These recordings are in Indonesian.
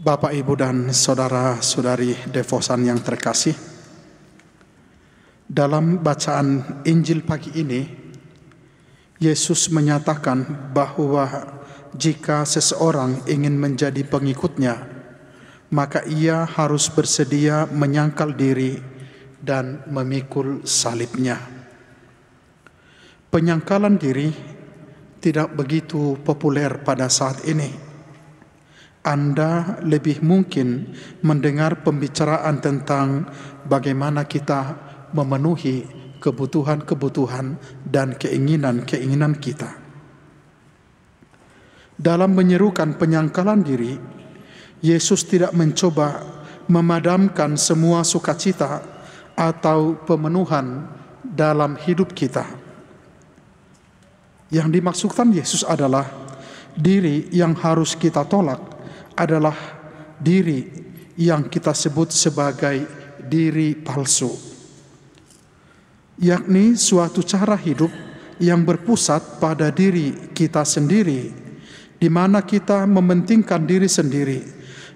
Bapak, Ibu, dan saudara-saudari Devosan yang terkasih, dalam bacaan Injil pagi ini, Yesus menyatakan bahwa jika seseorang ingin menjadi pengikutnya, maka ia harus bersedia menyangkal diri dan memikul salibnya. Penyangkalan diri tidak begitu populer pada saat ini anda lebih mungkin mendengar pembicaraan tentang bagaimana kita memenuhi kebutuhan-kebutuhan dan keinginan-keinginan kita. Dalam menyerukan penyangkalan diri, Yesus tidak mencoba memadamkan semua sukacita atau pemenuhan dalam hidup kita. Yang dimaksudkan Yesus adalah diri yang harus kita tolak adalah diri yang kita sebut sebagai diri palsu, yakni suatu cara hidup yang berpusat pada diri kita sendiri, di mana kita mementingkan diri sendiri,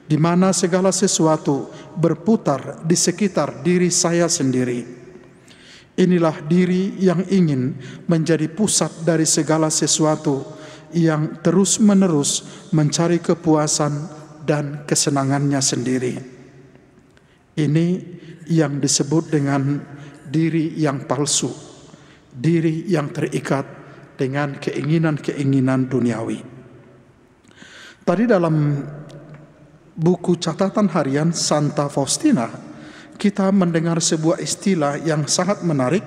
di mana segala sesuatu berputar di sekitar diri saya sendiri. Inilah diri yang ingin menjadi pusat dari segala sesuatu yang terus-menerus mencari kepuasan dan kesenangannya sendiri. Ini yang disebut dengan diri yang palsu, diri yang terikat dengan keinginan-keinginan duniawi. Tadi dalam buku catatan harian Santa Faustina, kita mendengar sebuah istilah yang sangat menarik,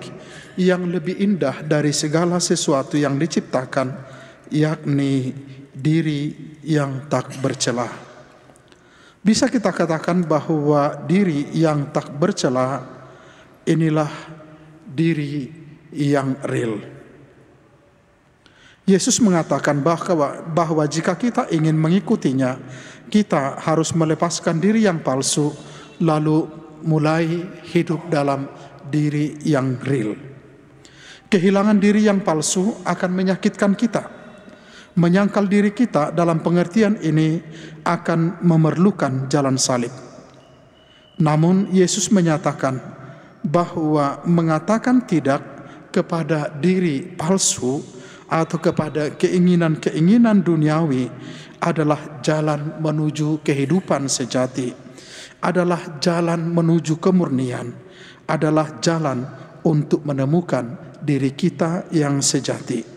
yang lebih indah dari segala sesuatu yang diciptakan, yakni diri yang tak bercela. Bisa kita katakan bahwa diri yang tak bercela inilah diri yang real. Yesus mengatakan bahwa, bahwa jika kita ingin mengikutinya, kita harus melepaskan diri yang palsu, lalu mulai hidup dalam diri yang real. Kehilangan diri yang palsu akan menyakitkan kita menyangkal diri kita dalam pengertian ini akan memerlukan jalan salib. Namun Yesus menyatakan bahwa mengatakan tidak kepada diri palsu atau kepada keinginan-keinginan duniawi adalah jalan menuju kehidupan sejati, adalah jalan menuju kemurnian, adalah jalan untuk menemukan diri kita yang sejati.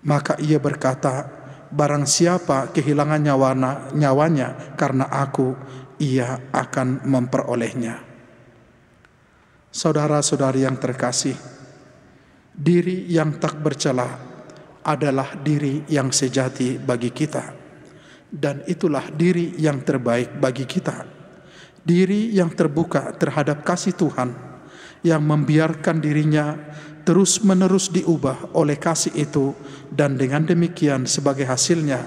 Maka ia berkata, barang siapa kehilangan nyawana, nyawanya karena aku, ia akan memperolehnya. Saudara-saudari yang terkasih, diri yang tak bercela adalah diri yang sejati bagi kita. Dan itulah diri yang terbaik bagi kita. Diri yang terbuka terhadap kasih Tuhan yang membiarkan dirinya terus-menerus diubah oleh kasih itu dan dengan demikian sebagai hasilnya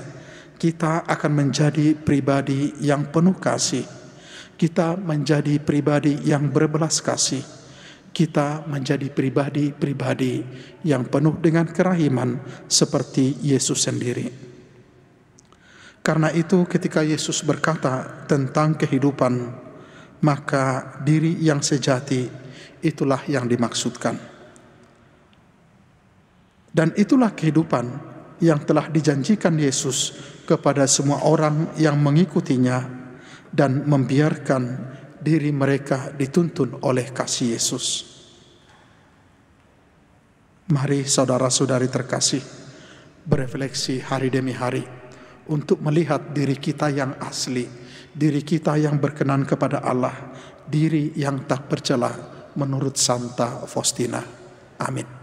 kita akan menjadi pribadi yang penuh kasih. Kita menjadi pribadi yang berbelas kasih. Kita menjadi pribadi-pribadi yang penuh dengan kerahiman seperti Yesus sendiri. Karena itu ketika Yesus berkata tentang kehidupan, maka diri yang sejati itulah yang dimaksudkan. Dan itulah kehidupan yang telah dijanjikan Yesus kepada semua orang yang mengikutinya dan membiarkan diri mereka dituntun oleh kasih Yesus. Mari saudara-saudari terkasih berefleksi hari demi hari untuk melihat diri kita yang asli, diri kita yang berkenan kepada Allah, diri yang tak bercela menurut Santa Faustina. Amin.